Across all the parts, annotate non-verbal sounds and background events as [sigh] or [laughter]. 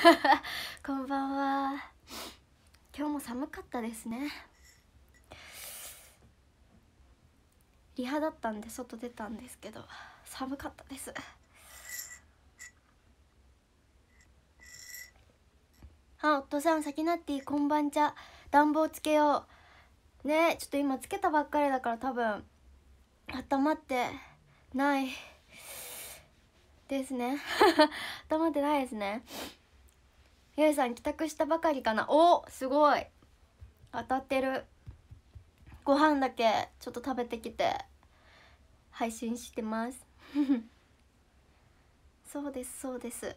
[laughs] こんばんは今日も寒かったですねリハだったんで外出たんですけど寒かったですあお父さん先なってこんばんちゃ暖房つけようねちょっと今つけたばっかりだから多分温まってないですね [laughs] 温まってないですねゆいさん帰宅したばかりかなおすごい当たってるご飯だけちょっと食べてきて配信してます [laughs] そうですそうです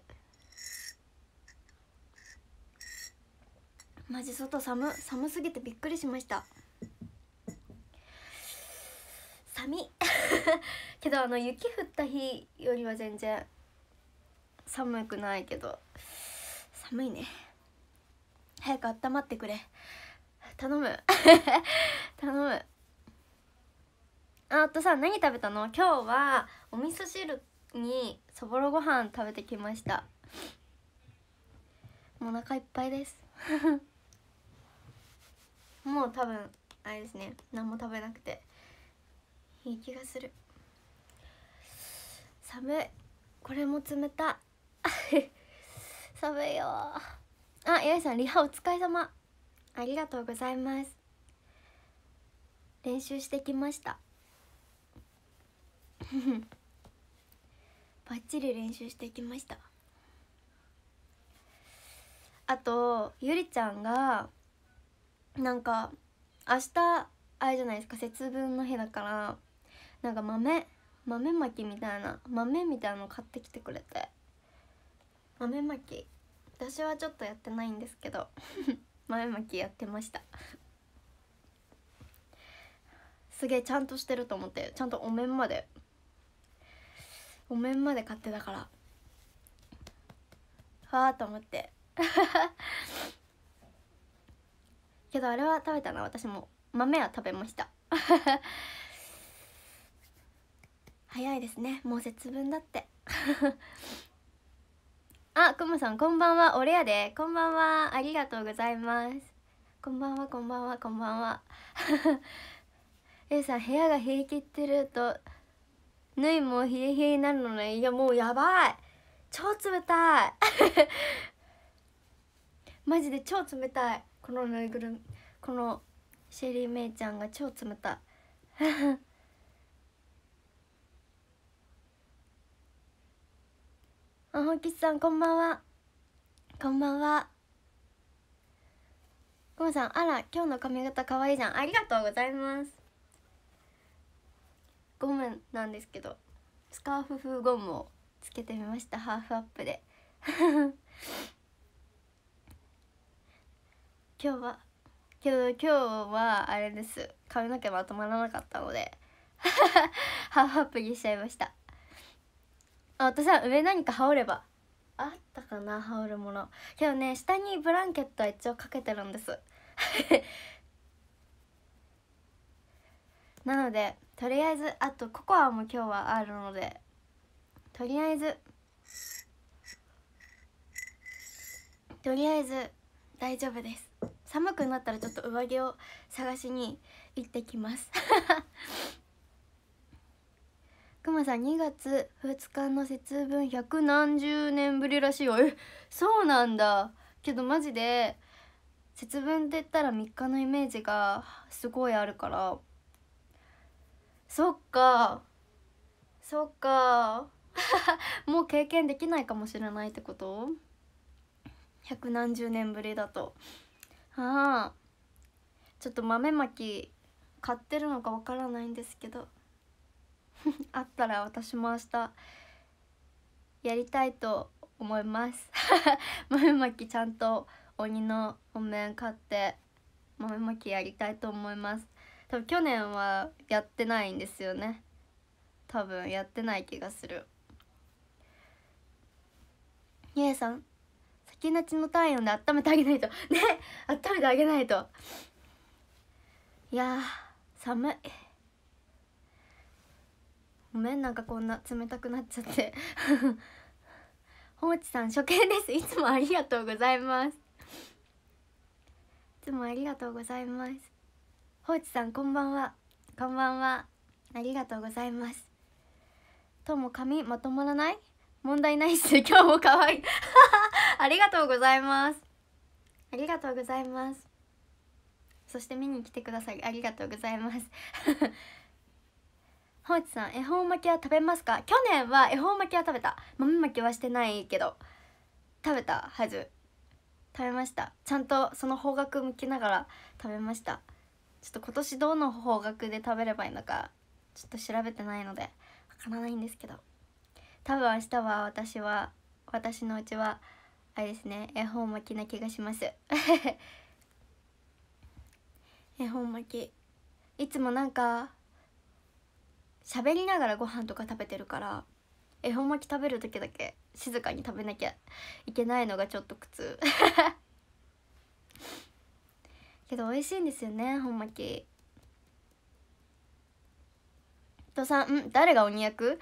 マジ外寒寒すぎてびっくりしました寒い [laughs] けどあの雪降った日よりは全然寒くないけど寒いね早く温まってくれ頼む [laughs] 頼むあとさ何食べたの今日はお味噌汁にそぼろご飯食べてきましたもうお腹いっぱいです [laughs] もう多分あれですね何も食べなくていい気がする寒いこれも冷たい [laughs] 寒いよあやいさんリハお疲れ様ありがとうございます練習してきました [laughs] バッチリ練習してきましたあとゆりちゃんがなんか明日あれじゃないですか節分の日だからなんか豆豆まきみたいな豆みたいなの買ってきてくれて豆まき私はちょっとやってないんですけど [laughs] 豆まきやってましたすげえちゃんとしてると思ってちゃんとお面までお面まで買ってたからわあと思って [laughs] けどあれは食べたな私も豆は食べました [laughs] 早いですねもう節分だってあくまさんこんばんは俺やでこんばんはありがとうございますこんばんはこんばんはこんばんは A [laughs] さん部屋が冷え切ってると縫いも冷え冷えになるのねいやもうやばい超冷たい [laughs] マジで超冷たいこのぬいぐるみこのシェリーめいちゃんが超冷たいあほきさんこんばんはこんばんはこもさんあら今日の髪型可愛いいじゃんありがとうございますゴムなんですけどスカーフ風ゴムをつけてみましたハーフアップで [laughs] 今日はけど今日はあれです髪の毛まとまらなかったので [laughs] ハーフアップにしちゃいました私は上何か羽織ればあったかな羽織るものけどね下にブランケットは一応かけてるんです [laughs] なのでとりあえずあとココアも今日はあるのでとりあえずとりあえず大丈夫です寒くなったらちょっと上着を探しに行ってきます [laughs] くまさん2月2日の節分百何十年ぶりらしいよえそうなんだけどマジで節分って言ったら3日のイメージがすごいあるからそっかそっか [laughs] もう経験できないかもしれないってこと百何十年ぶりだとああちょっと豆まき買ってるのかわからないんですけど [laughs] あったら私も明日やりたいと思います [laughs] 豆まきちゃんと鬼のお面買って豆まきやりたいと思います多分去年はやってないんですよね多分やってない気がするゆえさん先立ちの体温で温めてあげないと [laughs] ね温めてあげないといや寒いごめんなんかこんな冷たくなっちゃってほうちさん初見ですいつもありがとうございますいつもありがとうございます放置さんこんばんはこんばんはありがとうございますとも髪まとまらない問題ないっす今日も可愛い [laughs] ありがとうございますありがとうございますそして見に来てくださいありがとうございますほうさん恵方巻きは食べますか去年は恵方巻きは食べた豆巻きはしてないけど食べたはず食べましたちゃんとその方角向きながら食べましたちょっと今年どの方角で食べればいいのかちょっと調べてないのでわからないんですけど多分明日は私は私のうちはあれですね恵方巻きな気がします [laughs] 恵方巻きいつもなんか喋りながらご飯とか食べてるから恵方巻き食べる時だけ静かに食べなきゃいけないのがちょっと苦痛 [laughs] けど美味しいんですよね恵方巻き伊藤さん誰が鬼役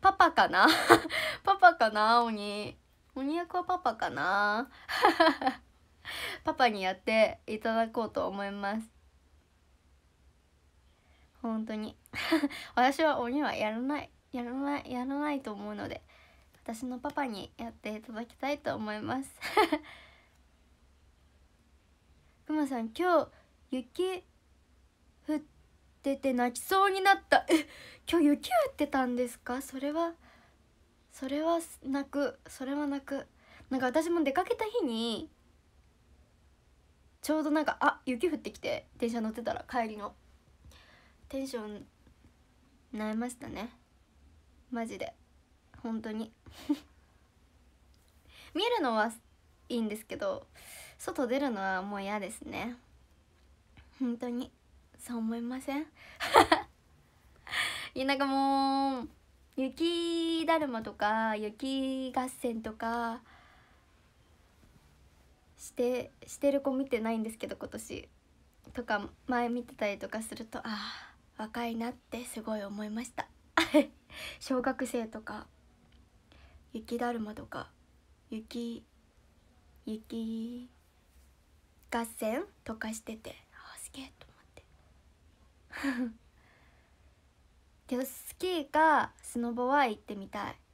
パパかな [laughs] パパかな鬼鬼役はパパかな [laughs] パパにやっていただこうと思います本当に [laughs] 私は鬼はやらないやらないやらないと思うので私のパパにやっていただきたいと思いますくま [laughs] さん今日雪降ってて泣きそうになったえ今日雪降ってたんですかそれはそれは泣くそれは泣くなんか私も出かけた日にちょうどなんかあ雪降ってきて電車乗ってたら帰りのテンションなえましたねマジで本当に [laughs] 見るのはいいんですけど外出るのはもう嫌ですね本当にそう思いませんいやなんかもう雪だるまとか雪合戦とかしてしてる子見てないんですけど今年とか前見てたりとかするとああ若いなってすごい思いました [laughs] 小学生とか雪だるまとか雪雪合戦とかしててあすげえと思ってけど [laughs] スキーかスノボは行ってみたい [laughs]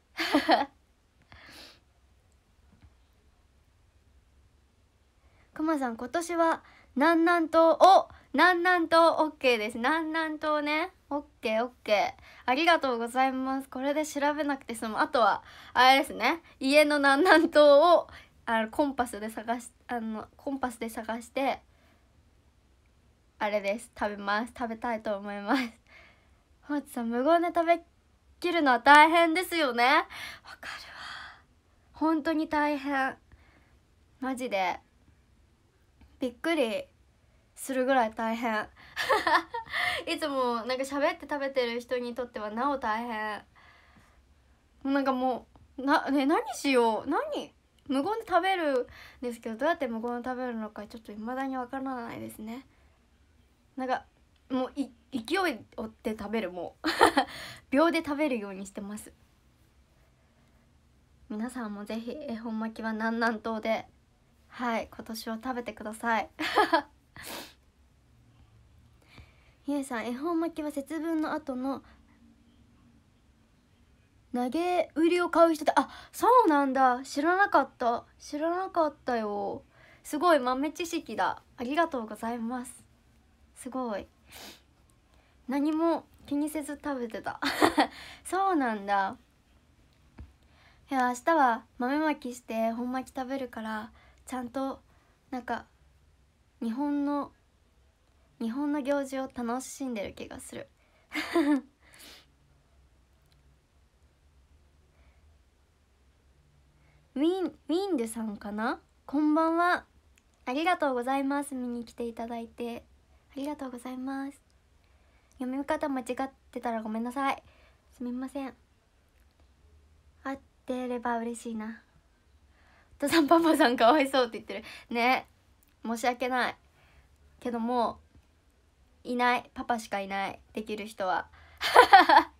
くまさん今年は南南東を南南東んと OK ですなんなんとね OKOK ありがとうございますこれで調べなくて済むあとはあれですね家の南南東をあのコンパスで探しあのコンパスで探してあれです食べます食べたいと思いますほうちさん無言で食べきるのは大変ですよねわかるわ本当に大変マジでびっくりするぐらい大変 [laughs] いつもなんか喋って食べてる人にとってはなお大変なんかもうな、ね、何しよう何無言で食べるんですけどどうやって無言で食べるのかちょっといまだにわからないですねなんかもうい勢い追って食べるもう [laughs] 秒で食べるようにしてます皆さんもぜひ絵本巻きは南南東ではい今年は食べてください [laughs] ゆうさん恵方巻きは節分の後の投げ売りを買う人であそうなんだ知らなかった知らなかったよすごい豆知識だありがとうございますすごい何も気にせず食べてた [laughs] そうなんだいや明日は豆まきして本巻き食べるからちゃんとなんか日本の日本の行事を楽しんでる気がするウィンウィンデさんかなこんばんはありがとうございます見に来ていただいてありがとうございます読み方間違ってたらごめんなさいすみません合ってれば嬉しいなとさんパパさんかわいそうって言ってるね申し訳ないけどもいないパパしかいないできる人は [laughs]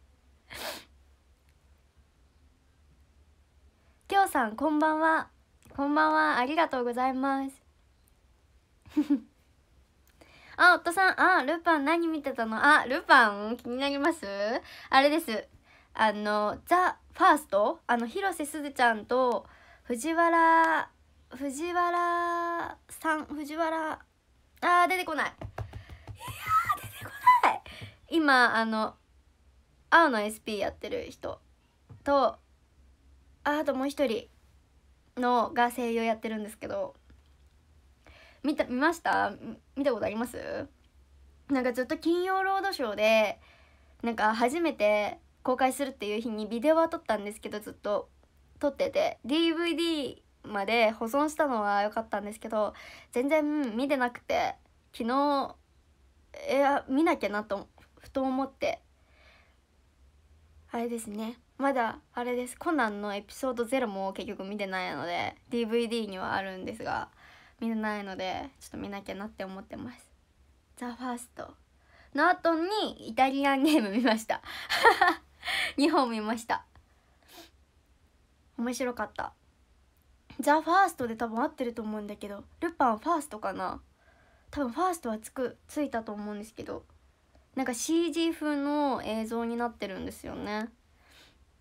きょうさんこんばんはこんばんはありがとうございます [laughs] あ夫さんあルパン何見てたのあルパン気になりますあれですあのザ・ファーストあの広瀬すずちゃんと藤原藤原さん藤原あー出てこない今あの青の SP やってる人とあともう一人のが声優やってるんですけど見た見ました見たことありますなんかずっと「金曜ロードショーで」なんか初めて公開するっていう日にビデオは撮ったんですけどずっと撮ってて DVD まで保存したのは良かったんですけど全然見てなくて昨日いや見なきゃなとふと思ってあれですねまだあれですコナンのエピソード0も結局見てないので DVD にはあるんですが見てないのでちょっと見なきゃなって思ってますザ・ファーストの後にイタリアンゲーム見ました2 [laughs] 本見ました面白かったザ・ファーストで多分合ってると思うんだけどルパンファーストかな多分ファーストはつくついたと思うんですけどなんか CG 風の映像になってるんですよね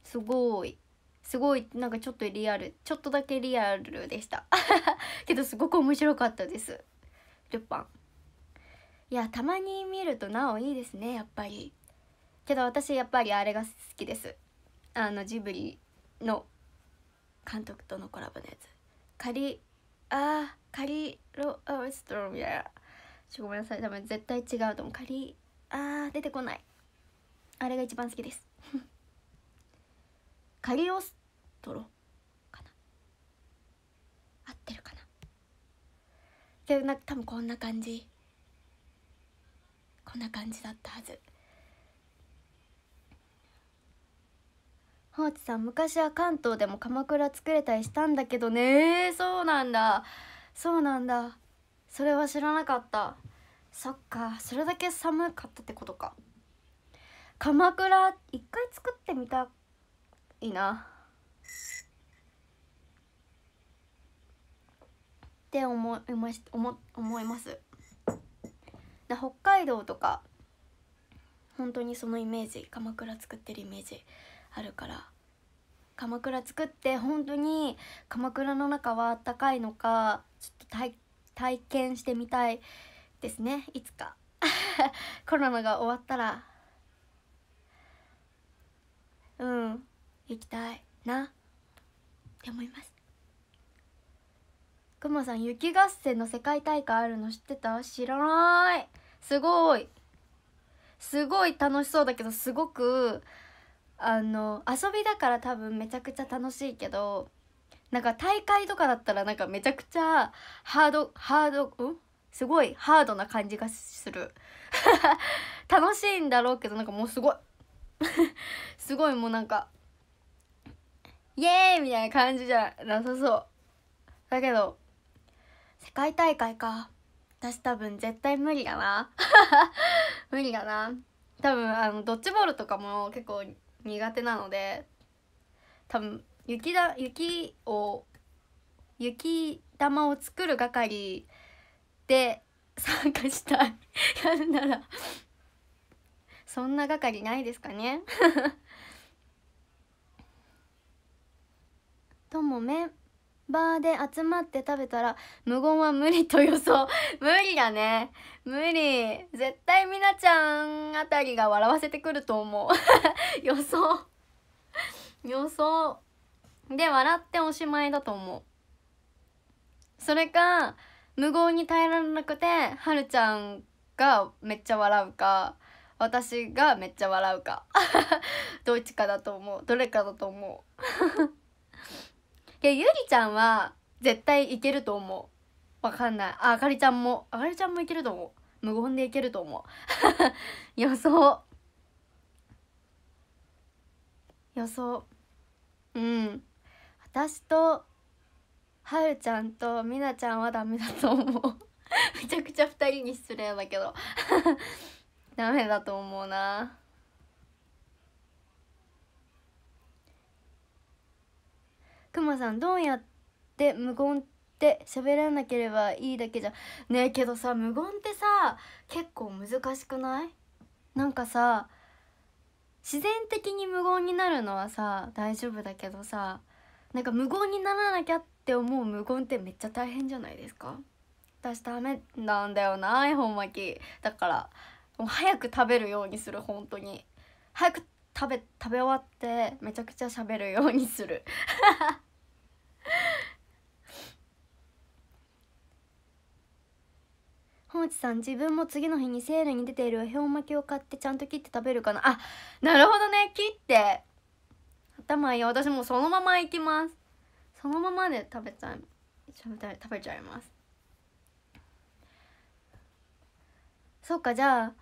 すごいすごいなんかちょっとリアルちょっとだけリアルでした [laughs] けどすごく面白かったですルパンいやたまに見るとなおいいですねやっぱりけど私やっぱりあれが好きですあのジブリの監督とのコラボのやつカリあーカリロアウストロムや。ごめんなさい多分絶対違うと思うカリあー出てこないあれが一番好きです [laughs] カリオストロかな合ってるかなでな多分こんな感じこんな感じだったはずー地さん昔は関東でも鎌倉作れたりしたんだけどねそうなんだそうなんだそれは知らなかったそっかそれだけ寒かったってことか鎌倉一回作ってみたいなって思いまし思思います北海道とか本当にそのイメージ鎌倉作ってるイメージあるから鎌倉作って本当に鎌倉の中はあったかいのかちょっと体験してみたいですねいつか [laughs] コロナが終わったらうん行きたいなって思いますくまさん雪合戦の世界大会あるの知ってた知らないすごいすごい楽しそうだけどすごくあの遊びだから多分めちゃくちゃ楽しいけどなんか大会とかだったらなんかめちゃくちゃハードハードうんすごいハードな感じがする [laughs] 楽しいんだろうけどなんかもうすごい [laughs] すごいもうなんかイエーイみたいな感じじゃなさそうだけど世界大会か私多分絶対無理だな [laughs] 無理だな多分あのドッジボールとかも結構苦手なので多分雪だ雪を雪玉を作る係で参加したいやるならそんな係ないですかね [laughs] ともメンバーで集まって食べたら無言は無理と予想無理だね無理絶対みなちゃんあたりが笑わせてくると思う [laughs] 予想予想で笑っておしまいだと思うそれか無言に耐えられなくてはるちゃんがめっちゃ笑うか私がめっちゃ笑うか [laughs] どっちかだと思うどれかだと思う [laughs] いやゆりちゃんは絶対いけると思うわかんないああかりちゃんもあかりちゃんもいけると思う無言でいけると思う [laughs] 予想予想うん私とはるちゃんとみなちゃんはダメだと思う [laughs] めちゃくちゃ2人に失礼だけど [laughs] ダメだと思うなくまさんどうやって無言って喋らなければいいだけじゃねえけどさ無言ってさ結構難しくないなんかさ自然的に無言になるのはさ大丈夫だけどさなんか無言にならなきゃって思う無言ってめっちゃ大変じゃないですか私ダメなんだよな絵本巻きだからもう早く食べるようにする本当に早く食べ食べ終わってめちゃくちゃ喋るようにする [laughs] 本内さん自分も次の日にセールに出ている恵方巻きを買ってちゃんと切って食べるかなあなるほどね切って頭いい私もうそのままいきますそのままで食べちゃい食べたい食べちゃいますそっかじゃあ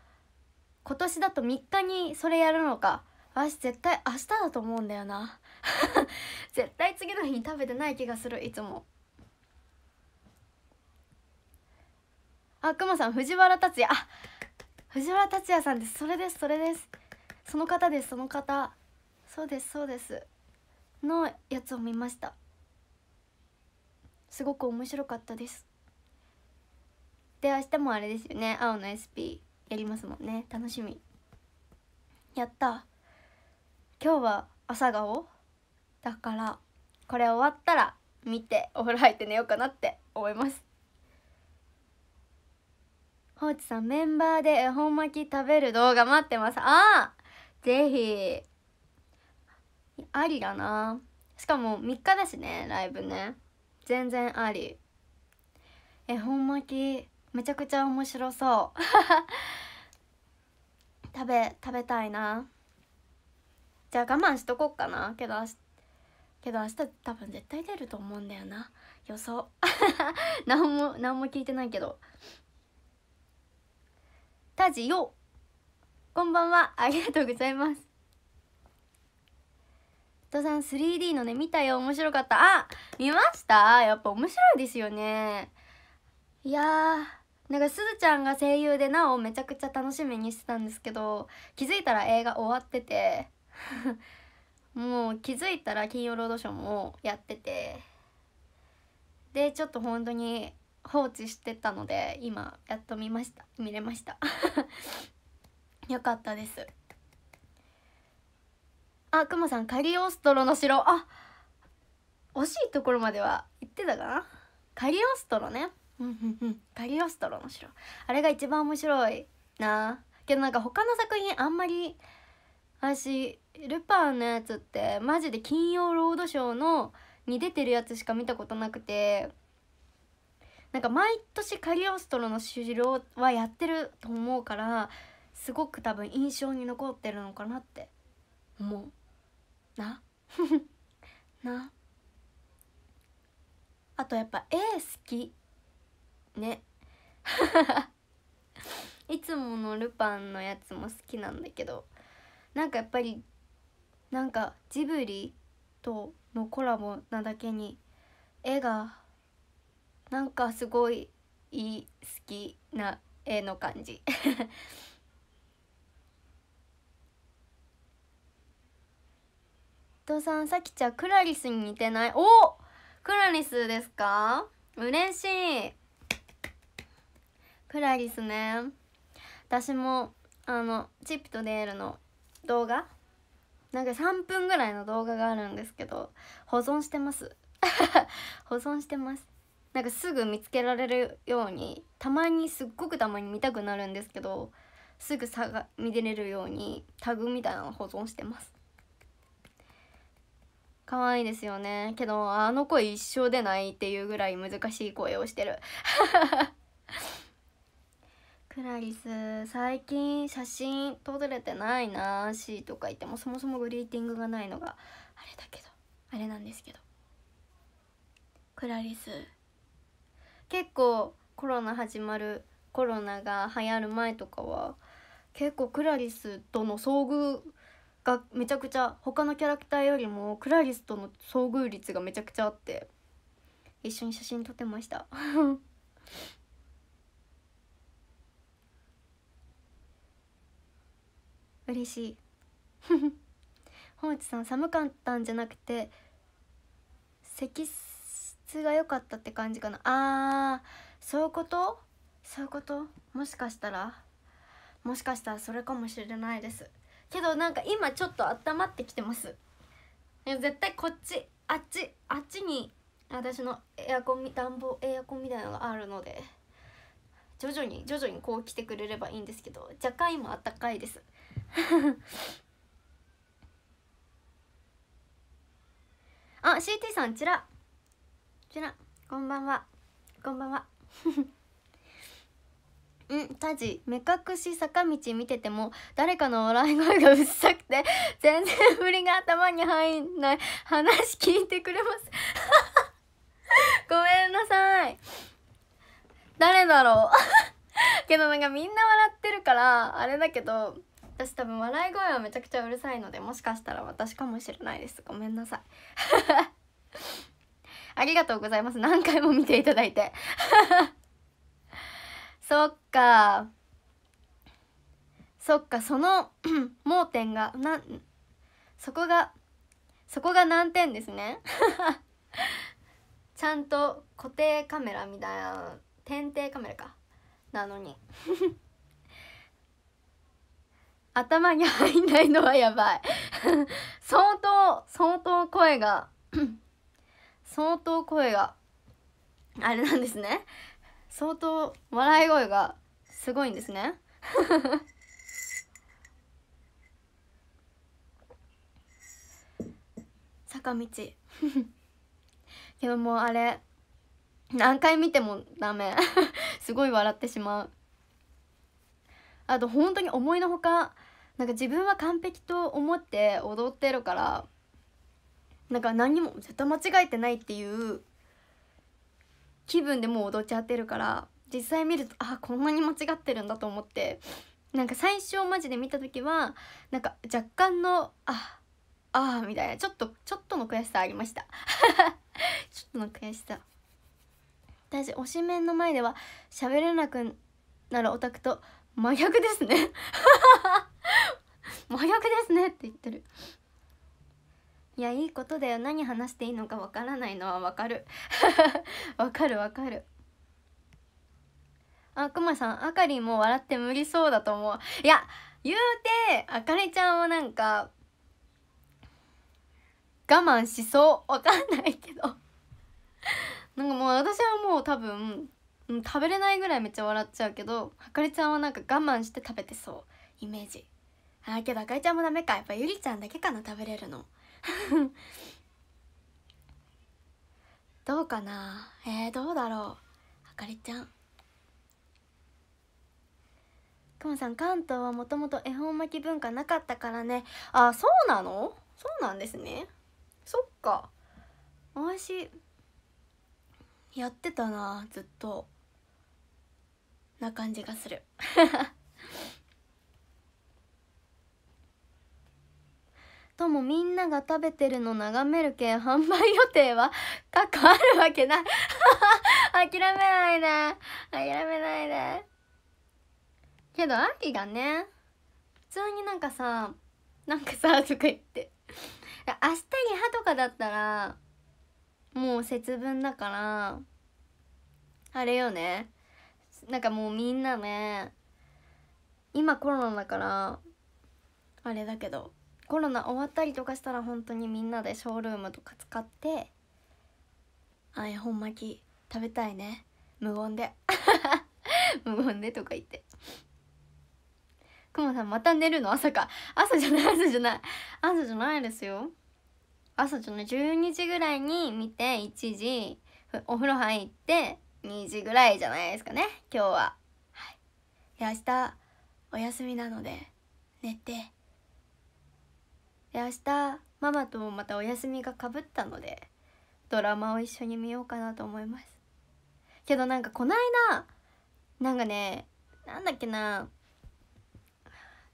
今年だと3日にそれやるのか私絶対明日だと思うんだよな [laughs] 絶対次の日に食べてない気がするいつもあくまさん藤原竜也あ藤原竜也さんですそれですそれですその方ですその方そうですそうですのやつを見ましたすごく面白かったですで明日もあれですよね青の SP やりますもんね楽しみやった今日は朝顔だからこれ終わったら見てお風呂入って寝ようかなって思いますほうちさんメンバーで恵方巻き食べる動画待ってますああぜひありだなしかも3日だしねライブね全然あり絵本巻きめちゃくちゃ面白そう [laughs] 食べ食べたいなじゃあ我慢しとこっかなけどけど明日多分絶対出ると思うんだよな予想 [laughs] 何も何も聞いてないけどタジよこんばんはありがとうございますトさん 3D のね見たよ面白かったあ見ましたやっぱ面白いですよねいやーなんかすずちゃんが声優でなおめちゃくちゃ楽しみにしてたんですけど気づいたら映画終わってて [laughs] もう気づいたら「金曜ロードショー」もやっててでちょっと本当に放置してたので今やっと見ました見れました [laughs] よかったですあくまさんカリオストロの城あ惜しいところまでは行ってたかなカリオストロねうんうんうんカリオストロの城あれが一番面白いなけどなんか他の作品あんまり私ルパンのやつってマジで「金曜ロードショーの」に出てるやつしか見たことなくてなんか毎年カリオストロの城はやってると思うからすごく多分印象に残ってるのかなって思うな [laughs] なあとやっぱ絵好きね [laughs] いつものルパンのやつも好きなんだけどなんかやっぱりなんかジブリとのコラボなだけに絵がなんかすごいいい好きな絵の感じ藤さんさきちゃんクラリスに似てないおクラリスですか嬉しいクラリスね私もあのチップとデールの動画なんか3分ぐらいの動画があるんですけど保存してます [laughs] 保存してますなんかすぐ見つけられるようにたまにすっごくたまに見たくなるんですけどすぐさが見れるようにタグみたいなの保存してます可愛いですよねけどあの声一生出ないっていうぐらい難しい声をしてる [laughs] クラリス最近写真撮れてないなーしとか言ってもそもそもグリーティングがないのがあれだけどあれなんですけどクラリス結構コロナ始まるコロナが流行る前とかは結構クラリスとの遭遇がめちゃくちゃ他のキャラクターよりもクラリスとの遭遇率がめちゃくちゃあって一緒に写真撮ってました [laughs] 嬉しい [laughs] 本内さん寒かったんじゃなくて積質が良かったって感じかなあーそういうことそういうこともしかしたらもしかしたらそれかもしれないですけどなんか今ちょっと温まってきてます絶対こっちあっちあっちに私のエアコン暖房エアコンみたいなのがあるので徐々に徐々にこう来てくれればいいんですけど若干今あったかいです [laughs] あ CT さんちらちらこんばんはこんばんはんタジ目隠し坂道見てても誰かの笑い声がうっさくて全然振りが頭に入んない話聞いてくれます [laughs] ごめんなさい誰だろう [laughs] けどなんかみんな笑ってるからあれだけど私多分笑い声はめちゃくちゃうるさいのでもしかしたら私かもしれないですごめんなさい [laughs] ありがとうございます何回も見ていただいてそっかそっかその [clears throat] 盲点がなそこがそこが難点ですね [laughs] ちゃんと固定カメラみたいな点定カメラかなのに [laughs] 頭に入んないのはやばい [laughs] 相当相当声が相当声があれなんですね相当笑い声がすごいんですね [laughs] 坂道 [laughs] でももうあれ何回見てもダメ [laughs] すごい笑ってしまうあと本当に思いのほかなんか自分は完璧と思って踊ってるからなんか何も絶対間違えてないっていう気分でもう踊っちゃってるから実際見るとあこんなに間違ってるんだと思ってなんか最初マジで見た時はなんか若干のああみたいなちょっとちょっとの悔しさありました [laughs] ちょっとの悔しさ私推しメンの前では喋れなくなるオタクと真逆ですね [laughs] 真逆ですねって言ってるいやいいことだよ何話していいのかわからないのはわかる [laughs] わかるわかるあくまさんあかりも笑って無理そうだと思ういや言うてあかりちゃんはなんか我慢しそうわかんないけどなんかもう私はもう多分食べれないぐらいめっちゃ笑っちゃうけどあかりちゃんはなんか我慢して食べてそうイメージあけどあかりちゃんもダメかやっぱゆりちゃんだけかな食べれるの [laughs] どうかなえー、どうだろうあかりちゃんくまさん関東はもともと恵方巻き文化なかったからねあそうなのそうなんですねそっかおしやってたなずっとな感じがする [laughs] ともみんなが食べてるの眺める券販売予定は [laughs] 過去あるわけない [laughs] 諦めないで諦めないでけど秋がね普通になんかさなんかさ [laughs] とか言って明日に歯とかだったらもう節分だからあれよねなんかもうみんなね今コロナだからあれだけどコロナ終わったりとかしたら本当にみんなでショールームとか使ってあえ本巻き食べたいね無言で [laughs] 無言でとか言ってくまさんまた寝るの朝か朝じゃない朝じゃない朝じゃないですよ朝じゃない12時ぐらいに見て1時お風呂入って2時ぐらいじゃないですかね今日は、はい、い明日お休みなので寝てで明日ママともまたお休みがかぶったのでドラマを一緒に見ようかなと思いますけどなんかこないだなんかねなんだっけな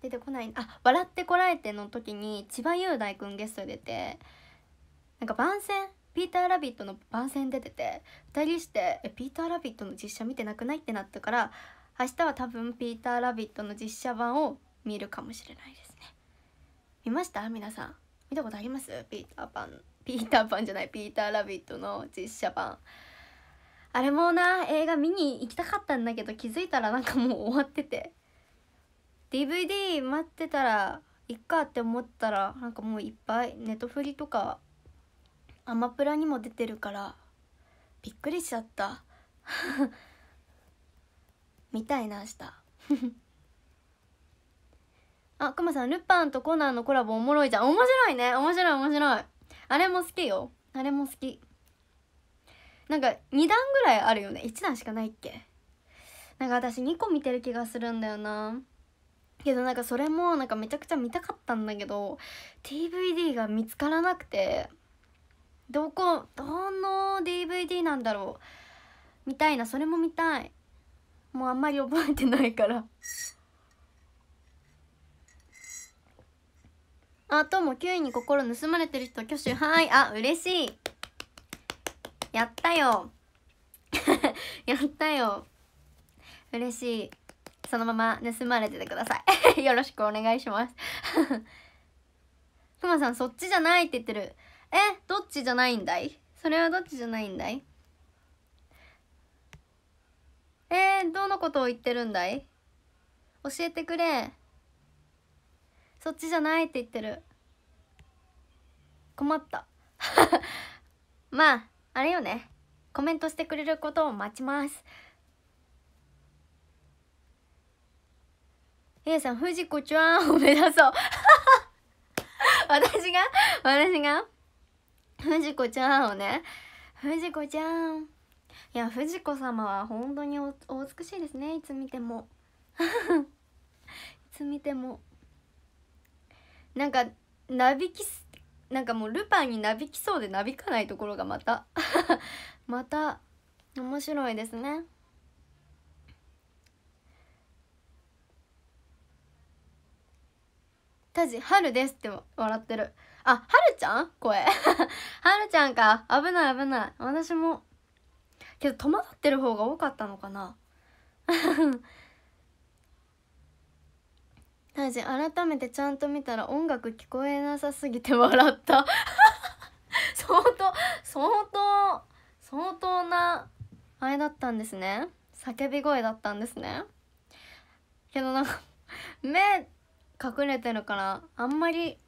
出てこないあ「笑ってこらえて」の時に千葉雄大君ゲスト出てなんか番宣ピーター・ラビットの番宣出てて2人して「えピーター・ラビットの実写見てなくない?」ってなったから明日は多分ピーター・ラビットの実写版を見るかもしれないです見ました皆さん見たことありますピーターパンピーターパンじゃないピーターラビットの実写版あれもな映画見に行きたかったんだけど気づいたらなんかもう終わってて DVD 待ってたらいっかって思ったらなんかもういっぱいネトフリとかアマプラにも出てるからびっくりしちゃったみ [laughs] たいな明日 [laughs] あくまさんルパンとコナンのコラボおもろいじゃん面白いね面白い面白いあれも好きよあれも好きなんか2段ぐらいあるよね1段しかないっけなんか私2個見てる気がするんだよなけどなんかそれもなんかめちゃくちゃ見たかったんだけど DVD が見つからなくてどこどの DVD なんだろう見たいなそれも見たいもうあんまり覚えてないからあとも9位に心盗まれてる人挙手はいあ嬉しいやったよ [laughs] やったよ嬉しいそのまま盗まれててください [laughs] よろしくお願いしますく [laughs] まさんそっちじゃないって言ってるえどっちじゃないんだいそれはどっちじゃないんだいえー、どのことを言ってるんだい教えてくれそっちじゃないって言ってる困った [laughs] まああれよねコメントしてくれることを待ちますえいさん藤子ちゃんを目指そう [laughs] 私が私が藤子ちゃんをね藤子ちゃんいや藤子様は本当にお美しいですねいつ見ても [laughs] いつ見てもなんかなびきなんかもうルパンになびきそうでなびかないところがまた [laughs] また面白いですね。タジ、春ですって笑ってる。あ、はるちゃん声。は [laughs] るちゃんか。危ない危ない。私も。けど、戸惑ってる方が多かったのかな。[laughs] タイジ改めてちゃんと見たら音楽聞こえなさすぎて笑った [laughs] 相当相当相当なあれだったんですね叫び声だったんですねけどなんか目隠れてるからあんまり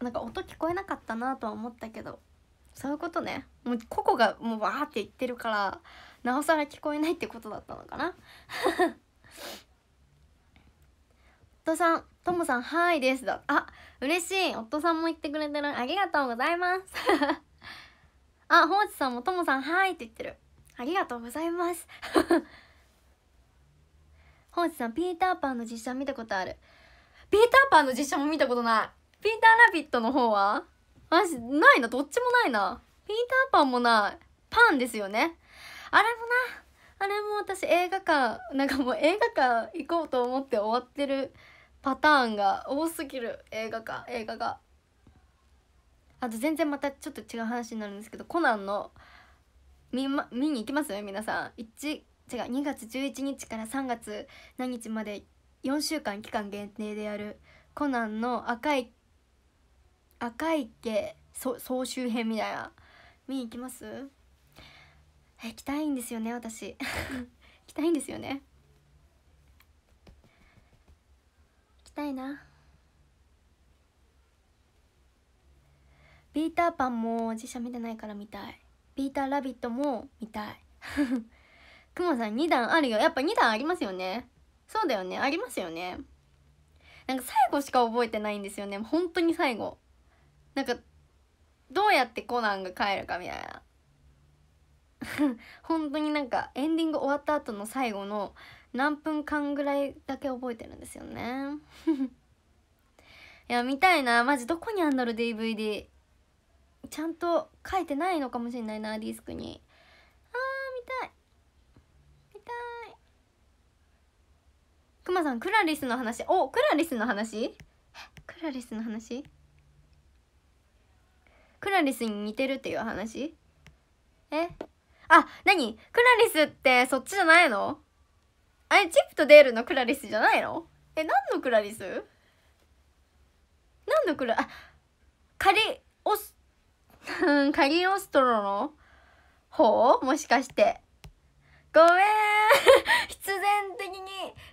なんか音聞こえなかったなとは思ったけどそういうことねもう個々がもうわーって言ってるからなおさら聞こえないってことだったのかな夫さん、ともさん、はいですあ、嬉しい。夫さんも言ってくれてる。ありがとうございます。[laughs] あ、ほうちさんもともさん、はいって言ってる。ありがとうございます。ほうちさん、ピーターパンの実写見たことある。ピーターパンの実写も見たことない。ピーターラビットの方は私、ないな。どっちもないな。ピーターパンもない。パンですよね。あれもな。あれも私映画館、なんかもう映画館行こうと思って終わってるパターンが多すぎる映画か映画があと全然またちょっと違う話になるんですけどコナンの見,、ま、見に行きますよ皆さん1違う2月11日から3月何日まで4週間期間限定でやるコナンの赤い赤い毛総集編みたいな見に行きますえ行きたいんですよね私 [laughs] 行きたいんですよねたいなピーターパンも自社見てないから見たいピーターラビットも見たいくま [laughs] さん2段あるよやっぱ2段ありますよねそうだよねありますよねなんか最後しか覚えてないんですよね本当に最後なんかどうやってコナンが帰るかみたいな [laughs] 本当になんかエンディング終わった後の最後の何分間ぐらいだけ覚えてるんですよね [laughs] いや見たいなマジどこにあんだろ DVD ちゃんと書いてないのかもしれないなディスクにあー見たい見たいくまさんクラリスの話おクラリスの話クラリスの話クラリスに似てるっていう話えあ何クラリスってそっちじゃないのあれチップとデールのクラリスじゃないのえ何のクラリス何のクラあカリオス [laughs] カリオストロの方もしかしてごめん [laughs] 必然的に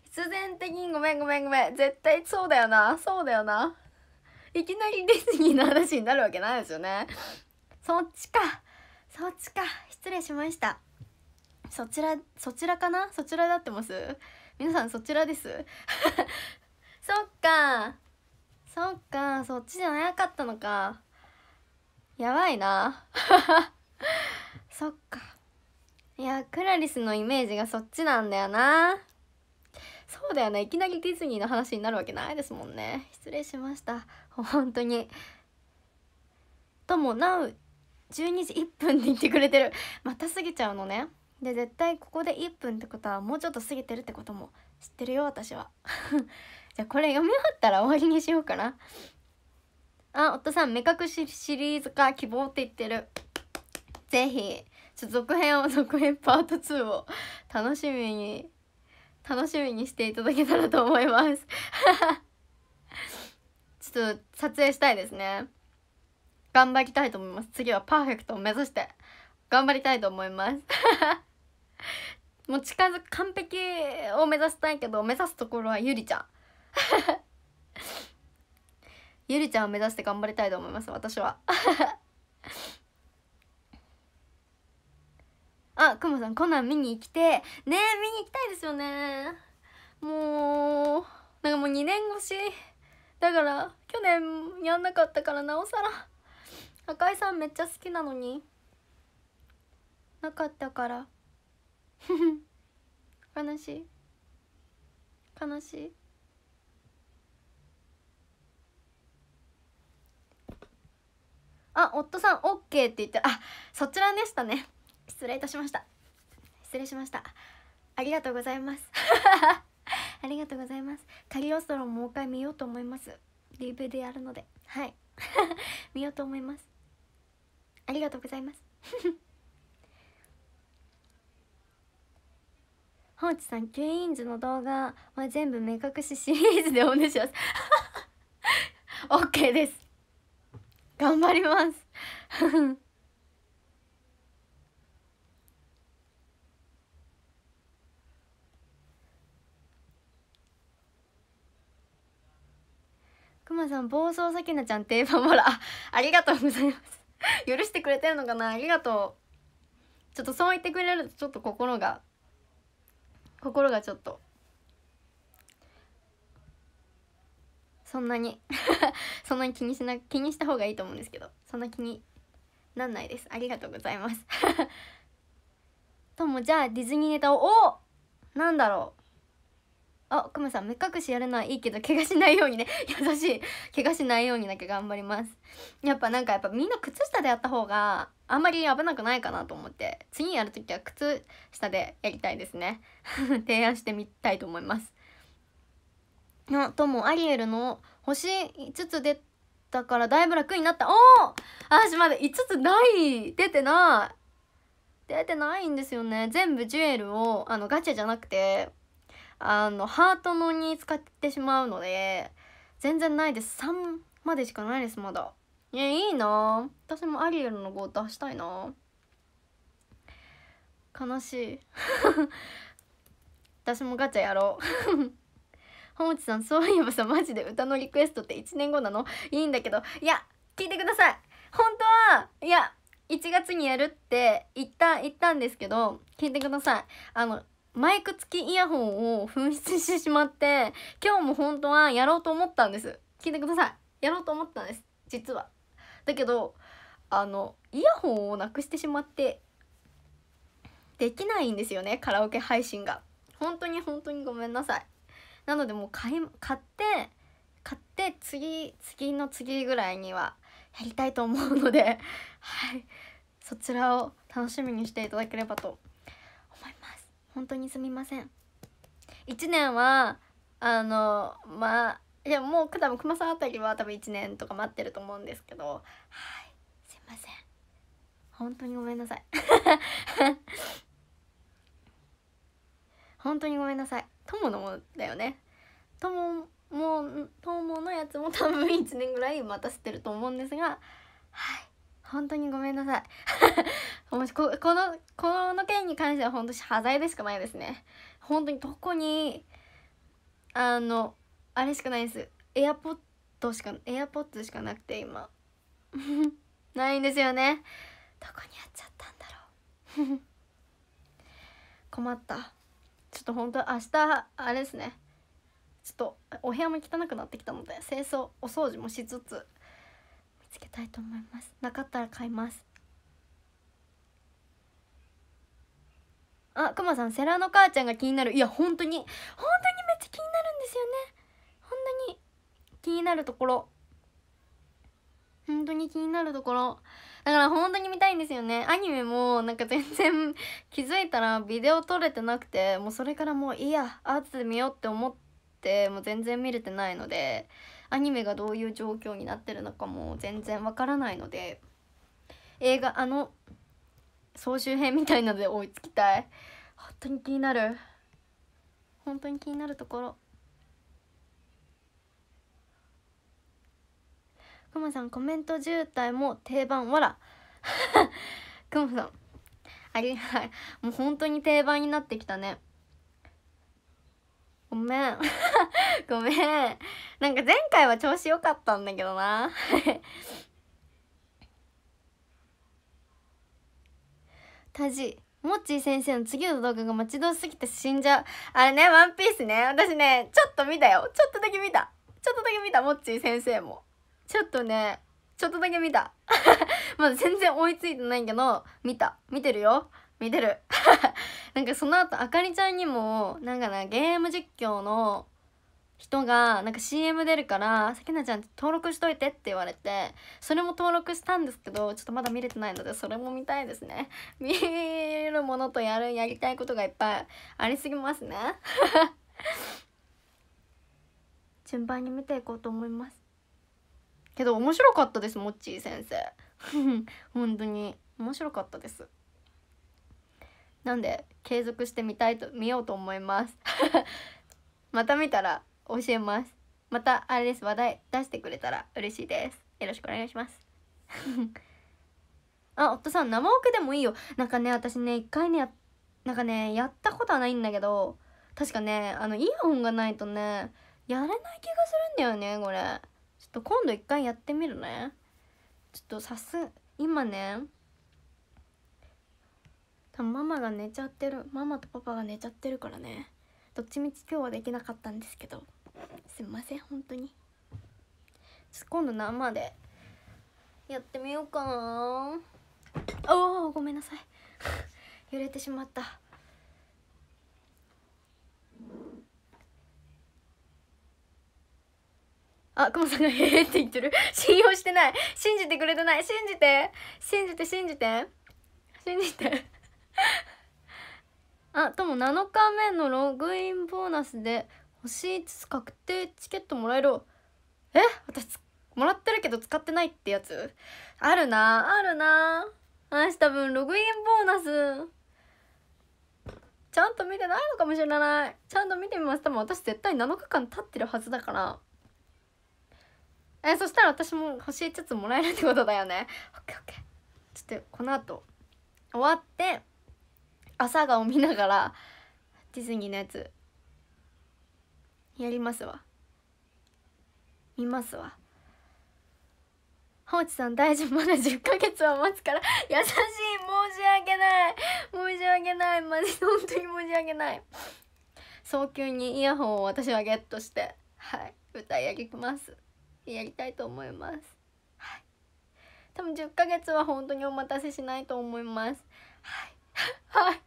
必然的にごめんごめんごめん絶対そうだよなそうだよないきなりディズニーの話になるわけないですよねそっちかそっちか失礼しましたそちらそちらかなそちらだってます皆さんそちらです [laughs] そっかそっかそっちじゃなかったのかやばいな [laughs] そっかいやクラリスのイメージがそっちなんだよなそうだよねいきなりディズニーの話になるわけないですもんね失礼しました本当にともなう12時1分に言ってくれてるまた過ぎちゃうのねで絶対ここで1分ってことはもうちょっと過ぎてるってことも知ってるよ私は [laughs] じゃあこれ読み終わったら終わりにしようかなあ夫さん目隠しシリーズ化希望って言ってるぜひちょ続編を続編パート2を楽しみに楽しみにしていただけたらと思います [laughs] ちょっと撮影したいですね頑張りたいと思います次はパーフェクトを目指して頑張りたいと思います [laughs] もう近づく完璧を目指したいけど目指すところはゆりちゃん [laughs] ゆりちゃんを目指して頑張りたいと思います私は [laughs] あくまさんコナン見に来てね見に行きたいですよねもうなんかもう2年越しだから去年やんなかったからなおさら赤井さんめっちゃ好きなのになかったから [laughs] 悲しい悲しいあ夫さん OK って言ってあそちらでしたね失礼いたしました失礼しましたありがとうございます [laughs] ありがとうございますカリオストロンもう一回見ようと思います DVD やるのではい [laughs] 見ようと思いますありがとうございます放置さんキュイーンズの動画は全部目隠しシリーズでお願いしますオッケーです頑張ります [laughs] くまさん暴走さきなちゃん定番もらあありがとうございます許してくれてるのかなありがとうちょっとそう言ってくれるとちょっと心が心がちょっとそんなに [laughs] そんなに気にしな気にした方がいいと思うんですけどそんな気になんないですありがとうございます [laughs] ともじゃあディズニーネタをおなんだろうあくまさん目隠しやるのはいいけど怪我しないようにね [laughs] 優しい怪我しないようにだけ頑張りますやっぱなんかやっぱみんな靴下でやった方があんまり危なくないかなと思って次やるときは靴下でやりたいですね [laughs] 提案してみたいと思いますのともアリエルの星5つ出たからだいぶ楽になったおおしまだ5つない出てない出てないんですよね全部ジュエルをあのガチャじゃなくてあのハートのに使ってしまうので全然ないです3までしかないですまだえいいな私もアリエルの号出したいな悲しい [laughs] 私もガチャやろう [laughs] 本内さんそういえばさマジで歌のリクエストって1年後なのいいんだけどいや聞いてください本当はいや1月にやるって言った言ったんですけど聞いてくださいあのマイク付きイヤホンを紛失してしまって今日も本当はやろうと思ったんです聞いてくださいやろうと思ったんです実はだけどあのイヤホンをなくしてしまってできないんですよねカラオケ配信が本当に本当にごめんなさいなのでもう買い買って買って次次の次ぐらいにはやりたいと思うのではいそちらを楽しみにしていただければと思います本当にすみません1年はあのまあでももう多分熊さんあたりは多分1年とか待ってると思うんですけどはいすいません本当にごめんなさい本当にごめんなさい友のもだよね友もう友のやつも多分1年ぐらい待たせてると思うんですがはい本当にごめんなさい [laughs] もしここのこの件に関しては本当謝罪でしかないですね本当にどこにあのあれしかないですエアポッドしかエアポッドしかなくて今 [laughs] ないんですよねどこにやっちゃったんだろう [laughs] 困ったちょっと本当明日あれですねちょっとお部屋も汚くなってきたので清掃お掃除もしつつ見つけたいと思いますなかったら買いますあくまさんセラの母ちゃんが気になるいや本当に本当にめっちゃ気になるんですよね気になるところ本当に気になるところだから本当に見たいんですよねアニメもなんか全然 [laughs] 気づいたらビデオ撮れてなくてもうそれからもういいやアーツで見ようって思ってもう全然見れてないのでアニメがどういう状況になってるのかも全然わからないので映画あの総集編みたいなので追いつきたい本当に気になる本当に気になるところくまさんコメント渋滞も定番わら [laughs] くまさんありがうもう本当に定番になってきたねごめん [laughs] ごめんなんか前回は調子良かったんだけどな [laughs] タジモッチー先生の次の動画が待ち遠すぎて死んじゃうあれね「ワンピースね私ねちょっと見たよちょっとだけ見たちょっとだけ見たモッチー先生もちょっとねちょっとだけ見た [laughs] まだ全然追いついてないけど見た見てるよ見てる [laughs] なんかその後あかりちゃんにもなんかなゲーム実況の人がなんか CM 出るから「さきなちゃん登録しといて」って言われてそれも登録したんですけどちょっとまだ見れてないのでそれも見たいですね [laughs] 見るものとやるやりたいことがいっぱいありすぎますね順番に見ていこうと思いますけど面白かったですもっちー先生 [laughs] 本当に面白かったですなんで継続してみたいと見ようと思います [laughs] また見たら教えますまたあれです話題出してくれたら嬉しいですよろしくお願いします [laughs] あ夫さん生オケでもいいよなんかね私ね一回ねなんかねやったことはないんだけど確かねあのイヤホンがないとねやれない気がするんだよねこれと今度一回やってみるねちょっとさす今ねママが寝ちゃってるママとパパが寝ちゃってるからねどっちみち今日はできなかったんですけどすいません本当に今度生でやってみようかなあごめんなさい [laughs] 揺れてしまったあ、くまさんがへえって言ってる。[laughs] 信用してない。信じてくれてない。信じて。信じて、信じて。信じて。[laughs] あ、とも7日目のログインボーナスで星5つ確定チケットもらえる。え私、もらってるけど使ってないってやつあるなあるな明日分ログインボーナス。ちゃんと見てないのかもしれない。ちゃんと見てみます。多分私絶対7日間経ってるはずだから。えそしたら私も星5つもらえるってことだよねオッケーオッケーちょっとこの後終わって朝顔見ながらディズニーのやつやりますわ見ますわハオさん大丈夫まだ10ヶ月は待つから優しい申し訳ない申し訳ないマジ本当に申し訳ない早急にイヤホンを私はゲットしてはい歌い上げますやりたいと思いますはい多分10ヶ月は本当にお待たせしないと思いますはい [laughs] はい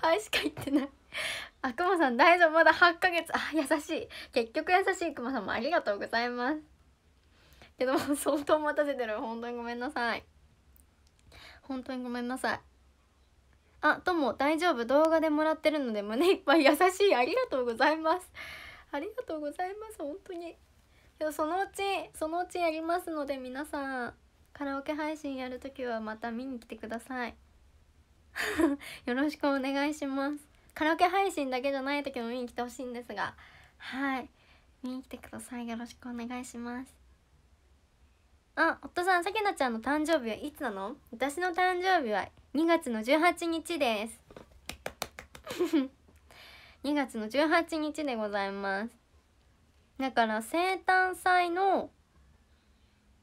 はいしか言ってないあくまさん大丈夫まだ8ヶ月あ優しい結局優しいくまさんもありがとうございますけども [laughs] 相当待たせてる本当にごめんなさい本当にごめんなさいあとも大丈夫動画でもらってるので胸いっぱい優しいありがとうございますありがとうございます本当にでもそのうちそのうちやりますので皆さんカラオケ配信やるときはまた見に来てください [laughs] よろしくお願いしますカラオケ配信だけじゃない時も見に来てほしいんですがはい見に来てくださいよろしくお願いしますあ夫さんさけなちゃんの誕生日はいつなの私の誕生日は2月の18日です2 [laughs] 月の18日でございますだから生誕祭の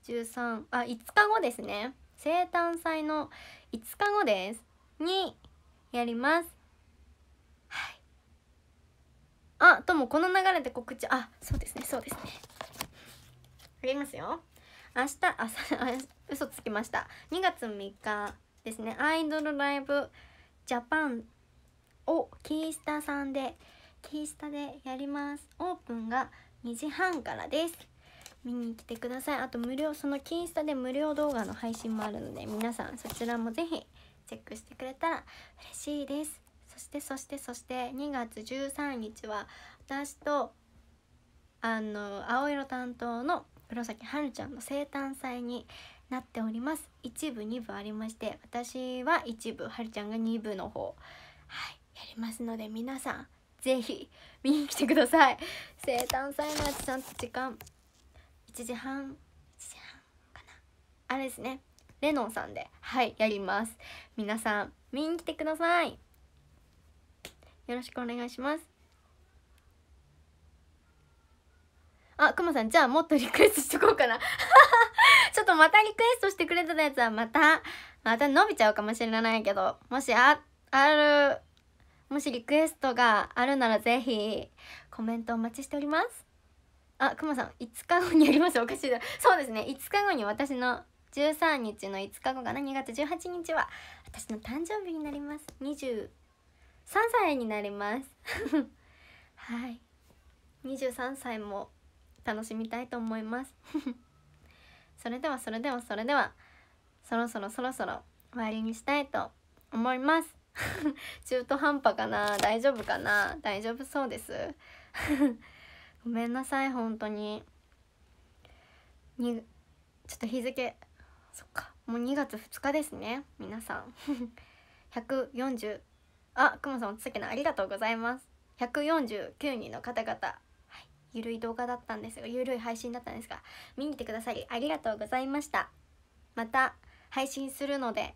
13あ5日後ですね生誕祭の5日後ですにやりますはいあともこの流れで告知あそうですねそうですねありますよ明日あ嘘つきました2月3日ですねアイドルライブジャパンをキースタさんでキースタでやりますオープンが2時半からです見に来てくださいあと無料その金スタで無料動画の配信もあるので皆さんそちらもぜひチェックしてくれたら嬉しいですそしてそしてそして2月13日は私とあの青色担当の黒崎はるちゃんの生誕祭になっております一部2部ありまして私は一部はるちゃんが2部の方はいやりますので皆さんぜひ見に来てください生誕祭のやつちゃんと時間1時半1時半かなあれですねレノンさんではいやります皆さん見に来てくださいよろしくお願いしますあくまさんじゃあもっとリクエストしとこうかな [laughs] ちょっとまたリクエストしてくれたやつはまたまた伸びちゃうかもしれないけどもしああるもしリクエストがあるならぜひコメントお待ちしておりますあくまさん5日後にやりますおかしいだそうですね5日後に私の13日の5日後がな2月18日は私の誕生日になります23歳になります [laughs] はい23歳も楽しみたいと思います [laughs] それではそれではそれではそろそろそろそろ終わりにしたいと思います [laughs] 中途半端かな大丈夫かな大丈夫そうです [laughs] ごめんなさい本当ににちょっと日付そっかもう2月2日ですね皆さん140 [laughs] あくまさんおつけなありがとうございます149人の方々、ゆるい動画だったんですがゆるい配信だったんですが見に来てくださりありがとうございましたまた配信するので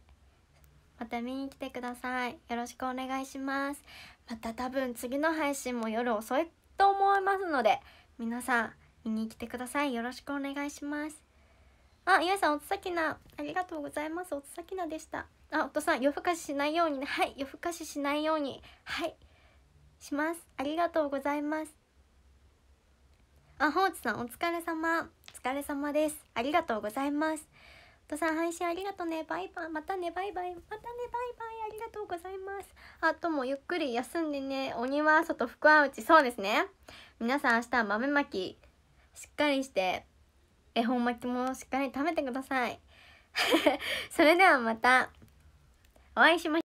また見に来てくださいよろしくお願いしますまた多分次の配信も夜遅いと思いますので皆さん見に来てくださいよろしくお願いしますあゆえさんおつさきなありがとうございますおつさきなでしたあお父さん夜更かししないようにねはい夜更かししないようにはいしますありがとうございますあほうちさんお疲れ様お疲れ様ですありがとうございますとさん配信ありがとうねバイバイまたねバイバイまたねバイバイありがとうございますあともゆっくり休んでねお庭外福は内そうですね皆さん明日豆まきしっかりして恵方巻きもしっかり食べてください [laughs] それではまたお会いしましょう